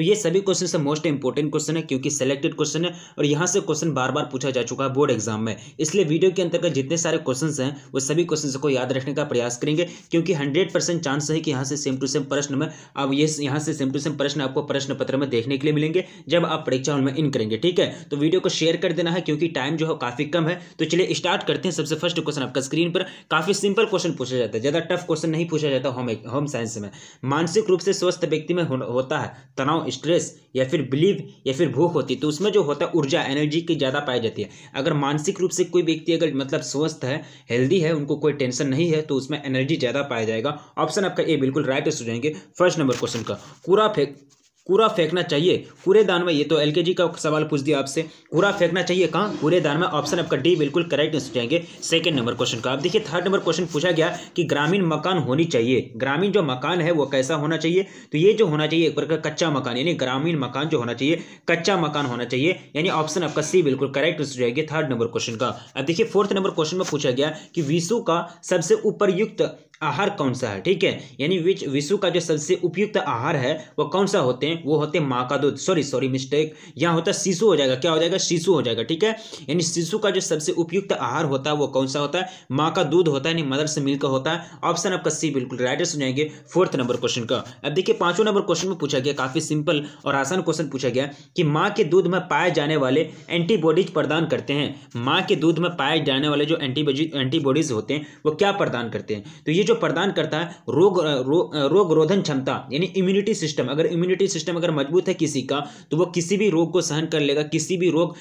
तो ये सभी क्वेश्चन से मोस्ट इंपॉर्टेंट क्वेश्चन है क्योंकि सेलेक्टेड क्वेश्चन है और यहाँ से क्वेश्चन बार बार पूछा जा चुका है बोर्ड एग्जाम में इसलिए वीडियो के अंतर्गत जितने सारे क्वेश्चन हैं वो सभी क्वेश्चन को याद रखने का प्रयास करेंगे क्योंकि हंड्रेड परसेंट चांस है कि यहाँ से सेम टू सेम प्रश्न में अब ये यहाँ से सेम टू सेम प्रश्न आपको प्रश्न पत्र में देखने के लिए मिलेंगे जब आप परीक्षा हॉल में इन करेंगे ठीक है तो वीडियो को शेयर कर देना है क्योंकि टाइम जो है काफ़ी कम है तो चलिए स्टार्ट करते हैं सबसे फर्स्ट क्वेश्चन आपका स्क्रीन पर काफ़ी सिंपल क्वेश्चन पूछा जाता है ज़्यादा टफ क्वेश्चन नहीं पूछा जाता होम होम साइंस में मानसिक रूप से स्वस्थ व्यक्ति में होता है तनाव स्ट्रेस या फिर बिलीव या फिर भूख होती है तो उसमें जो होता है ऊर्जा एनर्जी की ज़्यादा पाई जाती है अगर मानसिक रूप से कोई व्यक्ति अगर मतलब स्वस्थ है हेल्दी है उनको कोई टेंशन नहीं है तो उसमें एनर्जी ज़्यादा पाया जाएगा ऑप्शन आपका ए बिल्कुल राइट जाएंगे फर्स्ट नंबर क्वेश्चन का कूड़ा फेंक कूड़ा फेंकना चाहिए कूड़ेदान में ये तो एलकेजी का सवाल पूछ दिया आपसे कूड़ा फेंकना चाहिए कहाँ कूड़ेदान में ऑप्शन आपका डी बिल्कुल करेक्ट आंसर जाएंगे सेकंड नंबर क्वेश्चन का आप देखिए थर्ड नंबर क्वेश्चन पूछा गया कि ग्रामीण मकान होनी चाहिए ग्रामीण जो मकान है वो कैसा होना चाहिए तो ये जो होना चाहिए एक प्रकार कच्चा मकान यानी ग्रामीण मकान जो होना चाहिए कच्चा मकान होना चाहिए यानी ऑप्शन आपका सी बिल्कुल करेक्ट आंसर जाएगी थर्ड नंबर क्वेश्चन का अब देखिए फोर्थ नंबर क्वेश्चन में पूछा गया कि विश्व का सबसे उपरयुक्त आहार कौन सा है ठीक है यानी विच विश्व का जो सबसे उपयुक्त आहार है वो कौन सा होते हैं वो होते हैं माँ का दूध सॉरी सॉरी मिस्टेक यहाँ होता है शिशु हो जाएगा क्या हो जाएगा शिशु हो जाएगा ठीक है यानी शिशु का जो सबसे उपयुक्त आहार होता है वो कौन सा होता है माँ का दूध होता है यानी मदर से मिलकर होता है ऑप्शन आपका सी बिल्कुल राइट आंसर जाएंगे फोर्थ नंबर क्वेश्चन का अब देखिए पांचों नंबर क्वेश्चन में पूछा गया काफी सिंपल और आसान क्वेश्चन पूछा गया कि माँ के दूध में पाए जाने वाले एंटीबॉडीज प्रदान करते हैं माँ के दूध में पाए जाने वाले जो एंटीबॉडीज एंटीबॉडीज होते हैं वो क्या प्रदान करते हैं तो ये जो प्रदान करता है रोग रो, रोग रोधन क्षमता यानी इम्यूनिटी सिस्टम अगर इम्यूनिटी सिस्टम अगर मजबूत है किसी का तो वो किसी भी रोग को सहन कर लेगा किसी भी रोग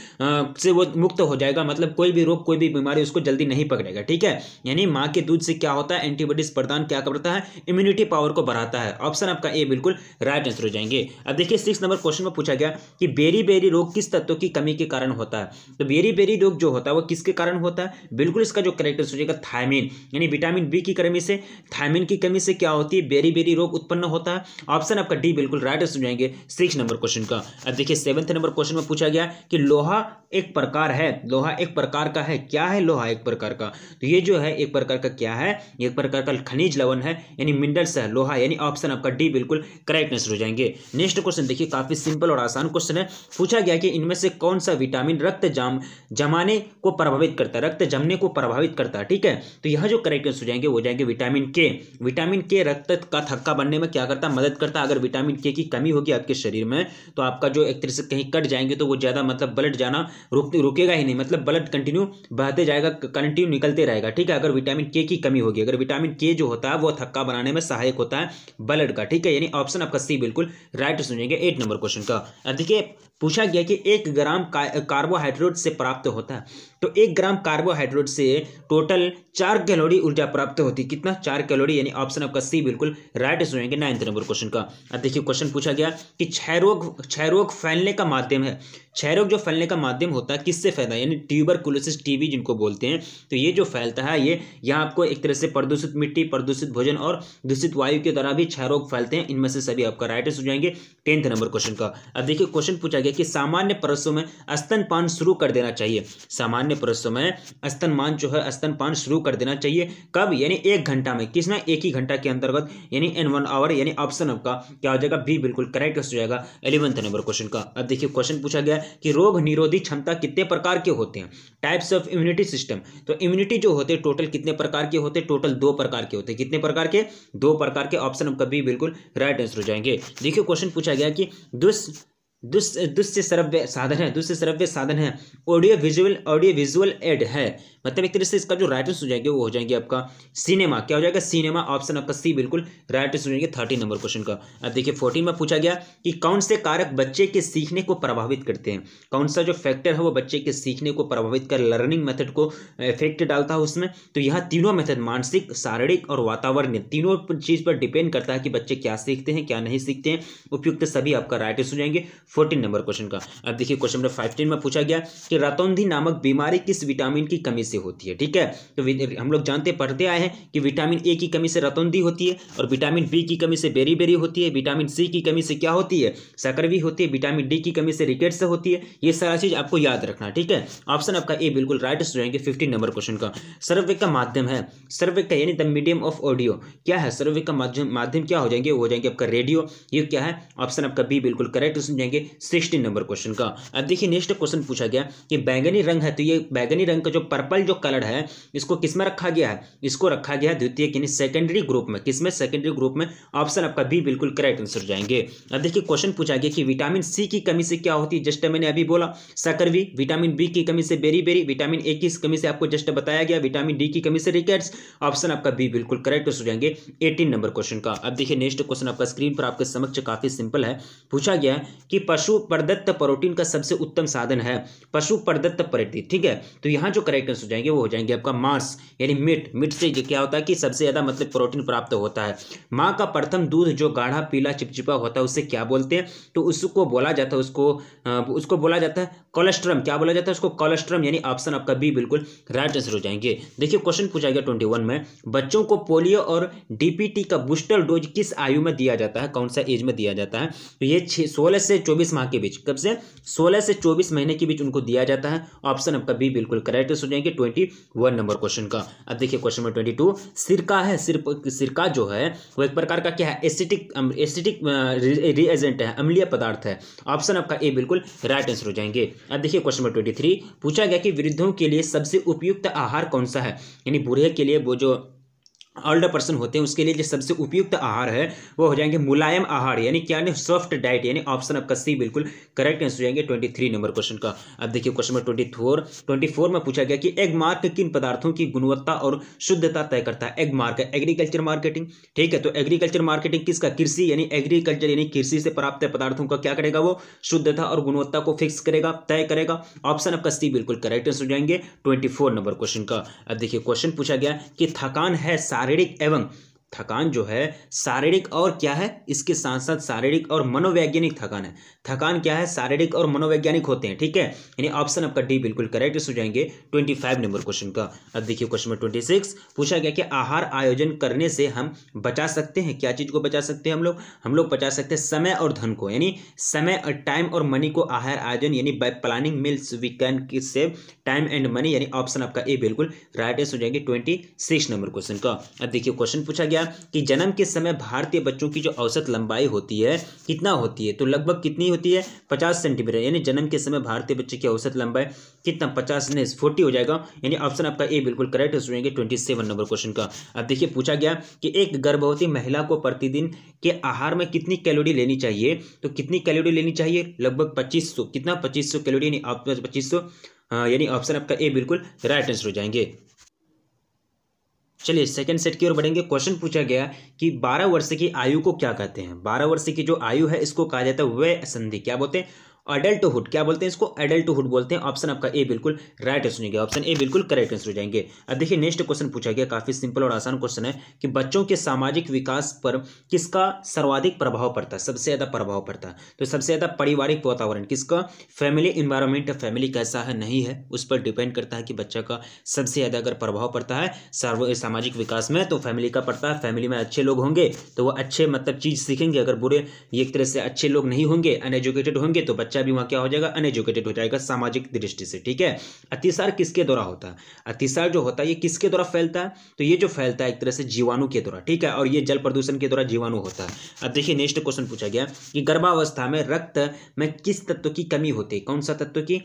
से वो मुक्त हो जाएगा मतलब कोई भी रोग कोई भी बीमारी उसको जल्दी नहीं पकड़ेगा ठीक है यानी माँ के दूध से क्या होता है एंटीबॉडीज प्रदान क्या करता है इम्यूनिटी पावर को बढ़ाता है ऑप्शन आपका ए बिल्कुल राइट आंसर हो जाएंगे अब देखिए सिक्स नंबर क्वेश्चन में पूछा गया कि बेरी बेरी रोग किस तत्व की कमी के कारण होता है तो बेरी बेरी रोग जो होता है वो किसके कारण होता है बिल्कुल इसका जो करेक्टर सोचेगा थायमिन यानी विटामिन बी की कमी से थायमिन की कमी से क्या होती है बेरी बेरी रोग उत्पन्न होता है ऑप्शन आपका डी बिल्कुल राइट आंसर जाएंगे सिक्स नंबर क्वेश्चन का अब देखिए सेवंथ नंबर क्वेश्चन में पूछा गया कि लोहा एक प्रकार है लोहा एक प्रकार का है क्या है लोहा एक प्रकार का तो ये जो है एक प्रकार का क्या है एक प्रकार का खनिज लवन है यानी मिनरल्स है लोहा यानी ऑप्शन आपका डी बिल्कुल करेक्ट आंसर हो जाएंगे नेक्स्ट क्वेश्चन देखिए काफी सिंपल और आसान क्वेश्चन है पूछा गया कि इनमें से कौन सा विटामिन रक्त जाम जमाने को प्रभावित करता है रक्त जमने को प्रभावित करता है ठीक है तो यह जो करेक्ट आंसर हो जाएंगे वो जाएंगे विटामिन विटामिन के विटामिन के रक्त का थक्का बनने में क्या करता है मदद करता है अगर विटामिन के की कमी होगी आपके शरीर में तो आपका जो एक तरह से कहीं कट जाएंगे तो वो ज़्यादा मतलब ब्लड जाना रुक रुकेगा ही नहीं मतलब ब्लड कंटिन्यू बहते जाएगा कंटिन्यू निकलते रहेगा ठीक है अगर विटामिन के की कमी होगी अगर विटामिन के जो होता है वो थक्का बनाने में सहायक होता है ब्लड का ठीक है यानी ऑप्शन आपका सी बिल्कुल राइट सुनेंगे एट नंबर क्वेश्चन का देखिए पूछा गया कि एक ग्राम कार्बोहाइड्रेट से प्राप्त होता है तो एक ग्राम कार्बोहाइड्रेट से टोटल चार कैलोरी ऊर्जा प्राप्त होती है कितना चार कैलोरी यानी ऑप्शन आपका सी बिल्कुल राइट हो नाइन्थ नंबर क्वेश्चन का अब देखिए क्वेश्चन पूछा गया कि क्षय रोग क्षय रोग फैलने का माध्यम है क्षय रोग जो फैलने का माध्यम होता है किससे फैलता है यानी कुलसिस टीबी जिनको बोलते हैं तो ये जो फैलता है ये यहाँ आपको एक तरह से प्रदूषित मिट्टी प्रदूषित भोजन और दूषित वायु के द्वारा भी क्षय रोग फैलते हैं इनमें से सभी आपका राइट हो जाएंगे टेंथ नंबर क्वेश्चन का अब देखिए क्वेश्चन पूछा गया देखिए सामान्य परसों में स्तनपान शुरू कर देना चाहिए सामान्य परसों में स्तनमान जो है स्तनपान शुरू कर देना चाहिए कब यानी एक घंटा में किस ना एक ही घंटा के अंतर्गत यानी एन वन आवर यानी ऑप्शन आपका क्या हो जाएगा बी बिल्कुल करेक्ट हो जाएगा एलेवंथ नंबर क्वेश्चन का अब देखिए क्वेश्चन पूछा गया कि रोग निरोधी क्षमता कितने प्रकार के होते हैं टाइप्स ऑफ इम्यूनिटी सिस्टम तो इम्यूनिटी जो होते हैं टोटल कितने प्रकार के होते हैं टोटल दो प्रकार के होते हैं कितने प्रकार के दो प्रकार के ऑप्शन आपका बी बिल्कुल राइट आंसर हो जाएंगे देखिए क्वेश्चन पूछा गया कि दुष् दुष्य दुष्य श्रव्य साधन है दुष्य श्रव्य साधन है audio visual audio visual aid है मतलब एक तरह से इसका जो राइट हो जाएंगे वो हो जाएंगे आपका सिनेमा क्या हो जाएगा सिनेमा ऑप्शन आपका सी बिल्कुल राइट हो जाएंगे थर्टी नंबर क्वेश्चन का अब देखिए फोर्टीन में पूछा गया कि कौन से कारक बच्चे के सीखने को प्रभावित करते हैं कौन सा जो फैक्टर है वो बच्चे के सीखने को प्रभावित कर लर्निंग मेथड को इफेक्ट डालता है उसमें तो यहाँ तीनों मेथड मानसिक शारीरिक और वातावरण तीनों चीज़ पर डिपेंड करता है कि बच्चे क्या सीखते हैं क्या नहीं सीखते हैं उपयुक्त सभी आपका राइट हो जाएंगे फोर्टीन नंबर क्वेश्चन का अब देखिए क्वेश्चन नंबर फाइवटीन में पूछा गया कि रतौंधी नामक बीमारी किस विटामिन की कमी से होती है ठीक है तो हम लोग जानते पढ़ते आए हैं कि विटामिन ए की कमी से रतौंधी होती है और विटामिन बी की कमी से बेरी बेरी होती है विटामिन सी की कमी से क्या होती है सकरवी होती है विटामिन डी की कमी से रिकेट से होती है ये सारा चीज़ आपको याद रखना ठीक है ऑप्शन आपका ए बिल्कुल right student fifteen number question का सर्वे का माध्यम है सर्वे का यानी द मीडियम ऑफ ऑडियो क्या है सर्वे का माध्यम माध्यम क्या हो जाएंगे वो हो जाएंगे आपका रेडियो ये क्या है ऑप्शन आपका बी बिल्कुल करेक्ट जाएंगे के सिक्सटी नंबर क्वेश्चन का अब देखिए नेक्स्ट क्वेश्चन पूछा गया कि बैंगनी रंग है तो ये बैंगनी रंग का जो पर्पल जो कलर है इसको किस में रखा गया है इसको रखा गया है द्वितीय यानी सेकेंडरी ग्रुप में किस में सेकेंडरी ग्रुप में ऑप्शन आपका बी बिल्कुल करेक्ट आंसर जाएंगे अब देखिए क्वेश्चन पूछा गया कि विटामिन सी की कमी से क्या होती है जस्ट मैंने अभी बोला सकरवी विटामिन बी की कमी से बेरी बेरी विटामिन ए की कमी से आपको जस्ट बताया गया विटामिन डी की कमी से रिकेट्स ऑप्शन आपका बी बिल्कुल करेक्ट आंसर जाएंगे एटीन नंबर क्वेश्चन का अब देखिए नेक्स्ट क्वेश्चन आपका स्क्रीन पर आपके समक्ष काफी सिंपल है पूछा गया कि पशु प्रदत्त प्रोटीन का सबसे उत्तम साधन है पशु प्रदत्त प्रोटीन ठीक है तो यहाँ जो करेक्ट आंसर हो जाएंगे वो हो जाएंगे आपका मांस यानी मिट मिट से क्या होता है कि सबसे ज़्यादा मतलब प्रोटीन प्राप्त होता है माँ का प्रथम दूध जो गाढ़ा पीला चिपचिपा होता है उसे क्या बोलते हैं तो उसको बोला जाता है उसको उसको बोला जाता है कोलेस्ट्रम क्या बोला जाता है उसको कोलेस्ट्रम यानी ऑप्शन आपका बी बिल्कुल राइट आंसर हो जाएंगे देखिए क्वेश्चन पूछा गया ट्वेंटी में बच्चों को पोलियो और डीपीटी का बूस्टर डोज किस आयु में दिया जाता है कौन सा एज में दिया जाता है तो ये सोलह से चौबीस चौबीस माह के बीच कब से सोलह से चौबीस महीने के बीच उनको दिया जाता है ऑप्शन आपका बी बिल्कुल करेक्ट हो जाएंगे ट्वेंटी वन नंबर क्वेश्चन का अब देखिए क्वेश्चन नंबर ट्वेंटी टू सिरका है सिर्फ सिरका जो है वो एक प्रकार का क्या है एसिटिक एसिटिक रिएजेंट है अम्लीय पदार्थ है ऑप्शन आपका ए बिल्कुल राइट आंसर हो जाएंगे अब देखिए क्वेश्चन नंबर ट्वेंटी पूछा गया कि वृद्धों के लिए सबसे उपयुक्त आहार कौन सा है यानी बूढ़े के लिए वो जो ओल्डर पर्सन होते हैं उसके लिए जो सबसे उपयुक्त आहार है वो हो जाएंगे मुलायम आहार यानी क्या यानी सॉफ्ट डाइट यानी ऑप्शन आपका सी बिल्कुल करेक्ट आंसर हो जाएंगे ट्वेंटी थ्री नंबर क्वेश्चन का अब देखिए question number twenty four twenty four में पूछा गया कि एग मार्क किन पदार्थों की गुणवत्ता और शुद्धता तय करता है एग मार्क एग्रीकल्चर मार्केटिंग ठीक है तो एग्रीकल्चर मार्केटिंग किसका कृषि यानी एग्रीकल्चर यानी कृषि से प्राप्त पदार्थों का क्या करेगा वो शुद्धता और गुणवत्ता को फिक्स करेगा तय करेगा ऑप्शन आपका सी बिल्कुल करेक्ट आंसर हो जाएंगे ट्वेंटी नंबर क्वेश्चन का अब देखिए क्वेश्चन पूछा गया कि थकान है सार शारीरिक एवं थकान जो है शारीरिक और क्या है इसके साथ साथ शारीरिक और मनोवैज्ञानिक थकान है थकान क्या है शारीरिक और मनोवैज्ञानिक होते हैं ठीक है यानी ऑप्शन आपका डी बिल्कुल करेक्ट हो जाएंगे ट्वेंटी फाइव नंबर क्वेश्चन का अब देखिए क्वेश्चन नंबर ट्वेंटी सिक्स पूछा गया कि आहार आयोजन करने से हम बचा सकते हैं क्या चीज़ को बचा सकते हैं हम लोग हम लोग बचा सकते हैं समय और धन को यानी समय और टाइम और मनी को आहार आयोजन यानी by planning meals we can save time and money यानी ऑप्शन आपका ए बिल्कुल राइट हो जाएंगे ट्वेंटी सिक्स नंबर क्वेश्चन का अब देखिए क्वेश्चन पूछा गया किया कि जन्म के समय भारतीय बच्चों की जो औसत लंबाई होती है कितना होती है तो लगभग कितनी होती है पचास सेंटीमीटर यानी जन्म के समय भारतीय बच्चे की औसत लंबाई कितना पचास ने फोर्टी हो जाएगा यानी ऑप्शन आपका ए बिल्कुल करेक्ट हो जाएंगे ट्वेंटी नंबर क्वेश्चन का अब देखिए पूछा गया कि एक गर्भवती महिला को प्रतिदिन के आहार में कितनी कैलोरी लेनी चाहिए तो कितनी कैलोरी लेनी चाहिए लगभग पच्चीस कितना पच्चीस कैलोरी यानी पच्चीस सौ हाँ, यानी ऑप्शन आपका ए बिल्कुल राइट आंसर हो जाएंगे चलिए सेकंड सेट की ओर बढ़ेंगे क्वेश्चन पूछा गया कि 12 वर्ष की आयु को क्या कहते हैं 12 वर्ष की जो आयु है इसको कहा जाता है व्यय संधि क्या बोलते हैं अडल्टहुड क्या बोलते हैं इसको अडल्टहुड बोलते हैं ऑप्शन आपका ए बिल्कुल राइट आंसर हो ऑप्शन ए बिल्कुल करेक्ट आंसर हो जाएंगे अब देखिए नेक्स्ट क्वेश्चन पूछा गया काफी सिंपल और आसान क्वेश्चन है कि बच्चों के सामाजिक विकास पर किसका सर्वाधिक प्रभाव पड़ता है सबसे ज्यादा प्रभाव पड़ता है तो सबसे ज्यादा पारिवारिक वातावरण किसका फैमिली इन्वायरमेंट फैमिली कैसा है नहीं है उस पर डिपेंड करता है कि बच्चा का सबसे ज्यादा अगर प्रभाव पड़ता है सामाजिक विकास में तो फैमिली का पड़ता है फैमिली में अच्छे लोग होंगे तो वह अच्छे मतलब चीज सीखेंगे अगर बुरे एक तरह से अच्छे लोग नहीं होंगे अनएजुकेटेड होंगे तो बच्चा बच्चा भी वहाँ क्या हो जाएगा अनएजुकेटेड हो जाएगा सामाजिक दृष्टि से ठीक है अतिसार किसके द्वारा होता है अतिसार जो होता है ये किसके द्वारा फैलता है तो ये जो फैलता है एक तरह से जीवाणु के द्वारा ठीक है और ये जल प्रदूषण के द्वारा जीवाणु होता है अब देखिए नेक्स्ट क्वेश्चन पूछा गया कि गर्भावस्था में रक्त में किस तत्व की कमी होती है कौन सा तत्व की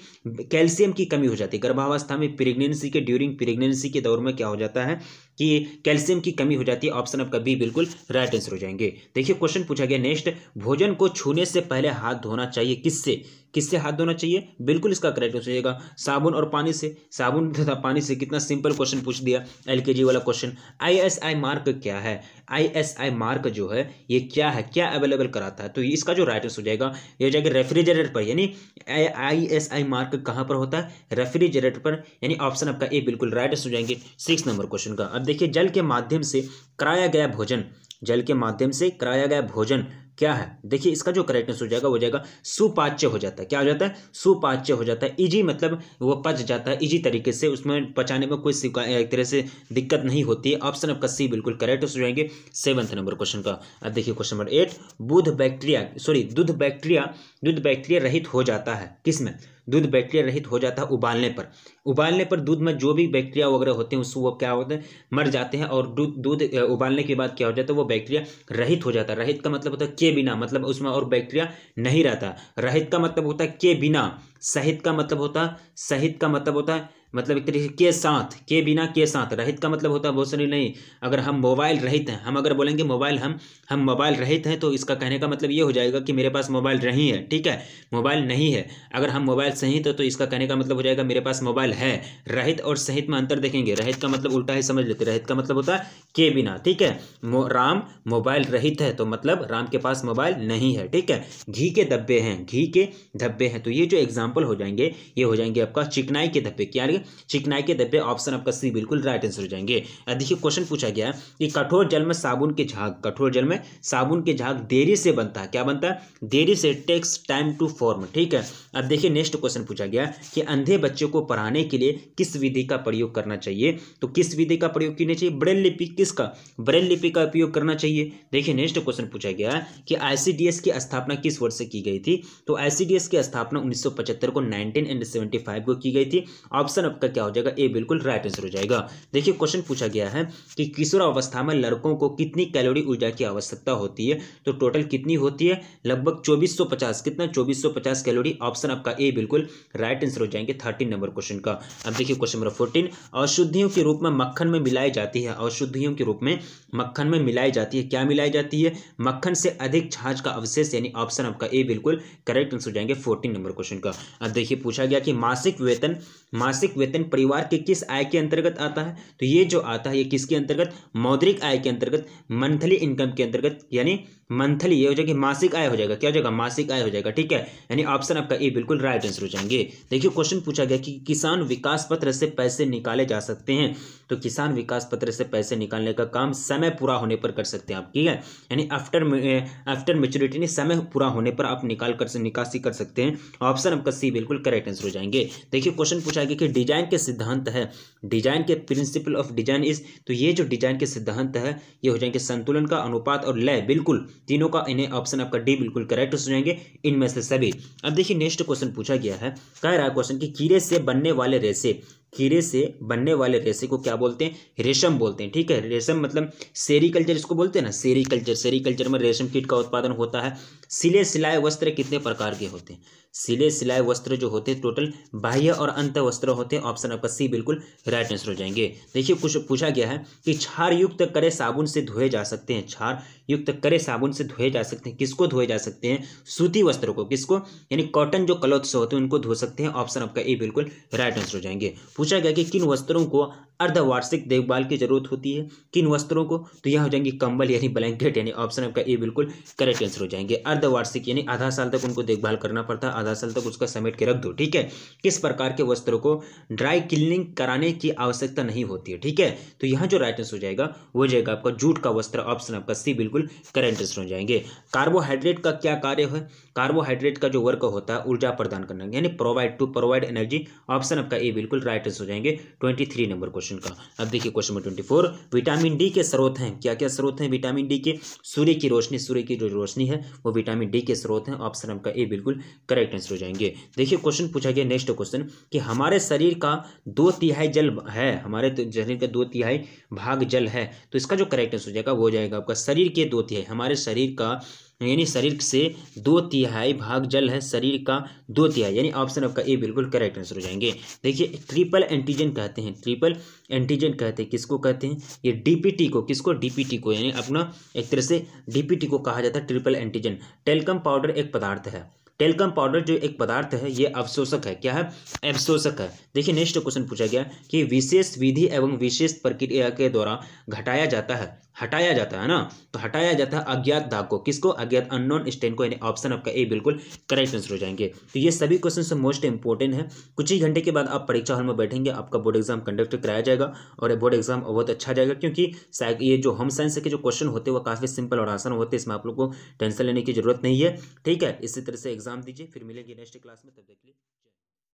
कैल्शियम की कमी हो जाती है गर्भावस्था में प्रेग्नेंसी के ड्यूरिंग प्रेग्नेंसी के दौर में क्या हो जाता है कि कैल्शियम की कमी हो जाती है ऑप्शन आपका बी बिल्कुल राइट आंसर हो जाएंगे देखिए क्वेश्चन पूछा गया नेक्स्ट भोजन को छूने से पहले हाथ धोना चाहिए किससे किससे हाथ धोना चाहिए बिल्कुल इसका करेक्ट आंसर जाएगा साबुन और पानी से साबुन तथा पानी से कितना सिंपल क्वेश्चन पूछ दिया एलकेजी वाला क्वेश्चन आईएसआई मार्क क्या है आईएसआई मार्क जो है ये क्या है क्या अवेलेबल कराता है तो इसका जो राइट आंसर हो जाएगा ये हो जाएगा रेफ्रिजरेटर पर यानी आई मार्क कहाँ पर होता है रेफ्रिजरेटर पर यानी ऑप्शन आपका ए बिल्कुल राइट आंसर हो जाएंगे सिक्स नंबर क्वेश्चन का अब देखिए जल के माध्यम से कराया गया भोजन जल के माध्यम से कराया गया भोजन क्या है देखिए इसका जो करेक्टनेस हो जाएगा वो जाएगा सुपाच्य हो जाता है क्या हो जाता है सुपाच्य हो जाता है इजी मतलब वो पच जाता है इजी तरीके से उसमें पचाने में कोई एक तरह से दिक्कत नहीं होती है ऑप्शन आपका सी बिल्कुल करेक्ट हो जाएंगे सेवंथ नंबर क्वेश्चन का अब देखिए क्वेश्चन नंबर एट बुध बैक्टीरिया सॉरी दुध बैक्टीरिया दुध बैक्टीरिया रहित हो जाता है किसमें दूध बैक्टीरिया रहित हो जाता है उबालने पर उबालने पर दूध में जो भी बैक्टीरिया वगैरह होते हैं उसको वो क्या होते हैं मर जाते हैं और दूध दूध उबालने के बाद क्या हो जाता है वो बैक्टीरिया रहित हो जाता है रहित का मतलब होता है के बिना मतलब उसमें और बैक्टीरिया नहीं रहता रहित का मतलब होता है के बिना सहित का मतलब होता है सहित का मतलब होता है मतलब एक तरीके के साथ के बिना के साथ रहित का मतलब होता है बहुत सारी नहीं अगर हम मोबाइल रहित हैं हम अगर बोलेंगे मोबाइल हम हम मोबाइल रहित हैं तो इसका कहने का मतलब ये हो जाएगा कि मेरे पास मोबाइल नहीं है ठीक है मोबाइल नहीं है अगर हम मोबाइल सही तो, तो इसका कहने का मतलब हो जाएगा मेरे पास मोबाइल है रहित और सहित में अंतर देखेंगे रहित का मतलब उल्टा ही समझ लेते रहित का मतलब होता है के बिना ठीक है मो, राम मोबाइल रहित है तो मतलब राम के पास मोबाइल नहीं है ठीक है घी के धब्बे हैं घी के धब्बे हैं तो ये जो एग्जाम्पल हो जाएंगे ये हो जाएंगे आपका चिकनाई के धब्बे क्या चिकनाई के धब्बे ऑप्शन आपका सी बिल्कुल राइट आंसर हो जाएंगे देखिए क्वेश्चन पूछा गया है कि कठोर जल में साबुन के झाग कठोर जल में साबुन के झाग देरी से बनता है क्या बनता है देरी से टेक्स टाइम टू फॉर्म ठीक है अब देखिए नेक्स्ट क्वेश्चन पूछा गया कि अंधे बच्चे को पढ़ाने के लिए किस विधि का प्रयोग करना चाहिए तो किस विधि का प्रयोग करना चाहिए ब्रेल लिपि किसका ब्रेल लिपि का उपयोग करना चाहिए देखिए नेक्स्ट क्वेश्चन पूछा गया कि आईसीडीएस की स्थापना किस वर्ष की गई थी तो आईसीडीएस की स्थापना उन्नीस को नाइनटीन को की गई थी ऑप्शन आपका क्या हो जाएगा ए बिल्कुल राइट आंसर हो जाएगा देखिए क्वेश्चन पूछा गया है कि किशोरावस्था में लड़कों को कितनी कैलोरी ऊर्जा की आवश्यकता होती है तो टोटल कितनी होती है लगभग 2450 कितना 2450 कैलोरी ऑप्शन आपका ए बिल्कुल राइट आंसर हो जाएंगे थर्टीन नंबर क्वेश्चन का होगा अब देखिए क्वेश्चन नंबर फोर्टीन औषधियों के रूप में मक्खन में मिलाई जाती है औषधियों के रूप में मक्खन में मिलाई जाती है क्या मिलाई जाती है मक्खन से अधिक छाछ का अवशेष यानी ऑप्शन आपका ए बिल्कुल करेक्ट आंसर जाएंगे फोर्टीन नंबर क्वेश्चन का अब देखिए पूछा गया कि मासिक वेतन मासिक वेतन परिवार के किस आय के अंतर्गत आता है तो ये जो आता है ये किसके अंतर्गत मौद्रिक आय के अंतर्गत मंथली इनकम के अंतर्गत यानी मंथली ये हो जाएगी मासिक आय हो जाएगा क्या हो जाएगा मासिक आय हो जाएगा ठीक है यानी ऑप्शन आपका ए बिल्कुल राइट आंसर हो जाएंगे देखिए क्वेश्चन पूछा गया कि किसान विकास पत्र से पैसे निकाले जा सकते हैं तो किसान विकास पत्र से पैसे निकालने का काम समय पूरा होने पर कर सकते हैं आप ठीक है यानी आफ्टर आफ्टर मेच्योरिटी ने समय पूरा होने पर आप निकाल कर निकासी कर सकते हैं ऑप्शन आपका सी बिल्कुल करेक्ट आंसर हो जाएंगे देखिए क्वेश्चन पूछा गया कि डिजाइन के सिद्धांत है डिजाइन के प्रिंसिपल ऑफ डिजाइन इज तो ये जो डिजाइन के सिद्धांत है ये हो जाएंगे संतुलन का अनुपात और लय बिल्कुल तीनों का इन्हें ऑप्शन आपका डी बिल्कुल करेक्ट हो जाएंगे इनमें से सभी अब देखिए नेक्स्ट क्वेश्चन पूछा गया है कह रहा है क्वेश्चन की कीड़े से बनने वाले रेसे कीड़े से बनने वाले रेशे को क्या बोलते हैं रेशम बोलते हैं ठीक है रेशम मतलब सेरीकल्चर इसको बोलते हैं ना सेरीकल्चर सेरीकल्चर में रेशम कीट का उत्पादन होता है सिले सिलाए वस्त्र कितने प्रकार के होते हैं सिले सिलाए वस्त्र जो होते हैं टोटल बाह्य और अंत वस्त्र होते हैं ऑप्शन आपका सी बिल्कुल राइट आंसर हो जाएंगे देखिए कुछ पूछा गया है कि छार युक्त करे साबुन से धोए जा सकते हैं छार युक्त करे साबुन से धोए जा सकते हैं किसको धोए जा सकते हैं सूती वस्त्र को किसको यानी कॉटन जो क्लॉथ होते हैं उनको धो सकते हैं ऑप्शन आपका ए बिल्कुल राइट आंसर हो जाएंगे पूछा गया कि किन वस्त्रों को अर्धवार्षिक देखभाल की जरूरत होती है किन वस्त्रों को तो यह हो जाएंगे कंबल यानी ब्लैंकेट यानी ऑप्शन आपका ए बिल्कुल करेक्ट आंसर हो जाएंगे अर्धवार्षिक यानी आधा साल तक उनको देखभाल करना पड़ता है आधा साल तक उसका समेट के रख दो ठीक है किस प्रकार के वस्त्रों को ड्राई क्लीनिंग कराने की आवश्यकता नहीं होती है ठीक है तो यहाँ जो राइट आंसर हो जाएगा वो जाएगा आपका जूट का वस्त्र ऑप्शन आपका सी बिल्कुल करेंट आंसर हो जाएंगे कार्बोहाइड्रेट का क्या कार्य है कार्बोहाइड्रेट का जो वर्क होता है ऊर्जा प्रदान करना यानी provide to provide energy option आपका ए बिल्कुल राइट आंसर्स हो जाएंगे ट्वेंटी थ्री नंबर क्वेश्चन का अब देखिए question number twenty four vitamin D के स्रोत हैं क्या क्या स्रोत हैं विटामिन डी के सूर्य की रोशनी सूर्य की जो रोशनी है वो विटामिन डी के स्रोत हैं ऑप्शन आपका ए बिल्कुल करेक्ट आंसर हो जाएंगे देखिए क्वेश्चन पूछा गया नेक्स्ट क्वेश्चन कि हमारे शरीर का दो तिहाई जल है हमारे शरीर का दो तिहाई भाग जल है तो इसका जो करेक्ट आंसर हो जाएगा वो हो जाएगा आपका शरीर के दो तिहाई हमारे शरीर का यानी शरीर से दो तिहाई भाग जल है शरीर का दो तिहाई यानी ऑप्शन आपका ए बिल्कुल करेक्ट आंसर हो जाएंगे देखिए ट्रिपल एंटीजन कहते हैं ट्रिपल एंटीजन कहते हैं किसको कहते हैं ये डीपीटी को किसको डीपीटी को यानी अपना एक तरह से डीपीटी को कहा जाता है ट्रिपल एंटीजन टेलकम पाउडर एक पदार्थ है टेलकम पाउडर जो एक पदार्थ है ये अवशोषक है क्या है अवशोषक है देखिए नेक्स्ट क्वेश्चन पूछा गया कि विशेष विधि एवं विशेष प्रक्रिया के द्वारा घटाया जाता है हटाया जाता है ना तो हटाया जाता है अज्ञात दाग को किसको अज्ञात अननोन स्टेन को यानी ऑप्शन आपका ए बिल्कुल करेक्ट आंसर हो जाएंगे तो ये सभी क्वेश्चन मोस्ट इंपॉर्टेंट है कुछ ही घंटे के बाद आप परीक्षा हॉल में बैठेंगे आपका बोर्ड एग्जाम कंडक्ट कराया जाएगा और ये बोर्ड एग्जाम बहुत अच्छा जाएगा क्योंकि ये जो होम साइंस के जो क्वेश्चन होते हैं वो काफ़ी सिंपल और आसान होते हैं इसमें आप लोग को टेंशन लेने की जरूरत नहीं है ठीक है इसी तरह से एग्जाम दीजिए फिर मिलेंगे नेक्स्ट क्लास में तब तक के लिए